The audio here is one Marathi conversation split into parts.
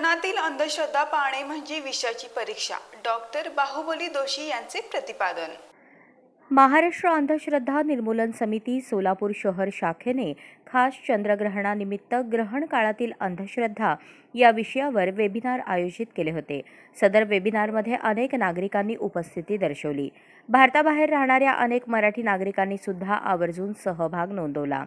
मनातील अंधश्रद्धा पाहणे म्हणजे विषयाची परीक्षा डॉक्टर बाहुबली दोषी यांचे प्रतिपादन महाराष्ट्र अंधश्रद्धा निर्मूलन समिती सोलापूर शहर शाखेने खास चंद्रग्रहणानिमित्त ग्रहण काळातील अंधश्रद्धा या विषयावर वेबिनार आयोजित केले होते सदर वेबिनारमध्ये अनेक नागरिकांनी उपस्थिती दर्शवली भारताबाहेर राहणाऱ्या अनेक मराठी नागरिकांनी सुद्धा आवर्जून सहभाग नोंदवला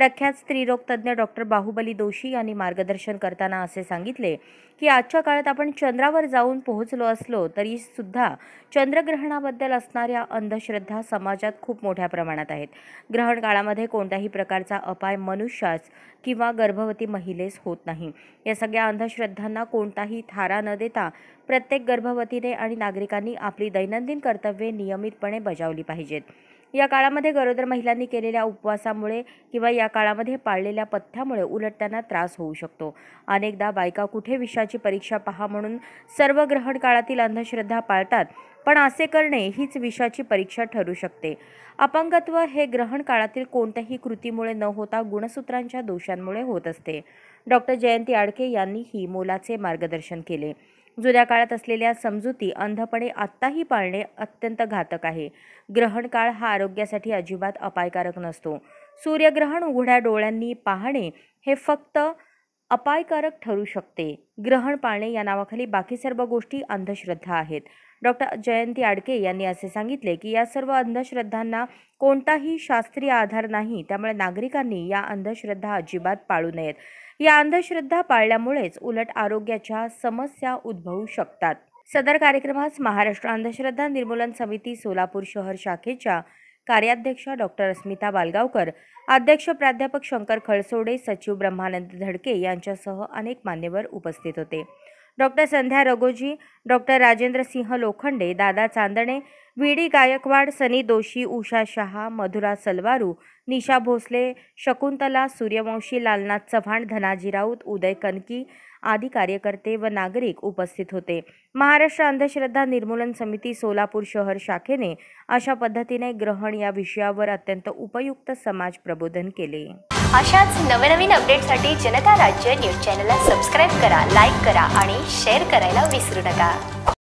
प्रख्यात तज्ञ डॉक्टर बाहुबली दोषी यांनी मार्गदर्शन करताना असे सांगितले की आजच्या काळात आपण चंद्रावर जाऊन पोहोचलो असलो तरी सुद्धा चंद्रग्रहणाबद्दल असणाऱ्या अंधश्रद्धा समाजात खूप मोठ्या प्रमाणात आहेत ग्रहण काळामध्ये कोणत्याही प्रकारचा अपाय मनुष्यास किंवा गर्भवती महिलेस होत नाही या सगळ्या अंधश्रद्धांना कोणताही थारा न देता प्रत्येक गर्भवतीने आणि नागरिकांनी आपली दैनंदिन कर्तव्ये नियमितपणे बजावली पाहिजेत या काळामध्ये गरोदर महिलांनी केलेल्या उपवासामुळे किंवा या काळामध्ये पाळलेल्या पथ्यामुळे उलट त्यांना त्रास होऊ शकतो अनेकदा बायका कुठे विषाची परीक्षा पहा म्हणून सर्व ग्रहण काळातील अंधश्रद्धा पाळतात पण असे करणे हीच विषाची परीक्षा ठरू शकते अपंगत्व हे ग्रहण काळातील कोणत्याही कृतीमुळे न होता गुणसूत्रांच्या दोषांमुळे होत असते डॉक्टर जयंती आडके यांनीही मोलाचे मार्गदर्शन केले जुन्या काळात असलेल्या समजुती अंधपणे आत्ताही पाळणे अत्यंत घातक आहे ग्रहण काळ हा आरोग्यासाठी अजिबात अपायकारक नसतो सूर्यग्रहण उघड्या डोळ्यांनी पाहणे हे फक्त अपायकारक ठरू शकते ग्रहण पाळणे या नावाखाली बाकी सर्व गोष्टी अंधश्रद्धा आहेत डॉक्टर जयंती आडके यांनी असे सांगितले की या सर्व अंधश्रद्धांना कोणताही शास्त्रीय आधार नाही त्यामुळे नागरिकांनी या अंधश्रद्धा अजिबात पाळू नयेत या अंधश्रद्धा पाळल्यामुळेच उलट आरोग्याच्या समस्या उद्भवू शकतात सदर कार्यक्रमास महाराष्ट्र अंधश्रद्धा निर्मूलन समिती सोलापूर शहर शाखेच्या कार्याध्यक्ष डॉक्टर अस्मिता बालगावकर अध्यक्ष प्राध्यापक शंकर खळसोडे सचिव ब्रह्मानंद धडके यांच्यासह अनेक मान्यवर उपस्थित होते doctor Sandhya Raghoji doctor Rajendra Singh Lokhande Dada Chandane V D Gaikwad सनी दोषी उषा शहा मधुरा सलवारू निशा भोसले शकुंतला सूर्यवंशी लालनाथ चव्हाण धनाजी राऊत उदय कनकी आदी कार्यकर्ते व नागरिक उपस्थित होते महाराष्ट्र अंधश्रद्धा निर्मूलन समिती सोलापूर शहर शाखेने अशा पद्धतीने ग्रहण या विषयावर अत्यंत उपयुक्त समाज प्रबोधन केले अशाच नवनवीन अपडेटसाठी जनता राज्य न्यूज चॅनलला सबस्क्राईब करा लाईक करा आणि शेअर करायला विसरू नका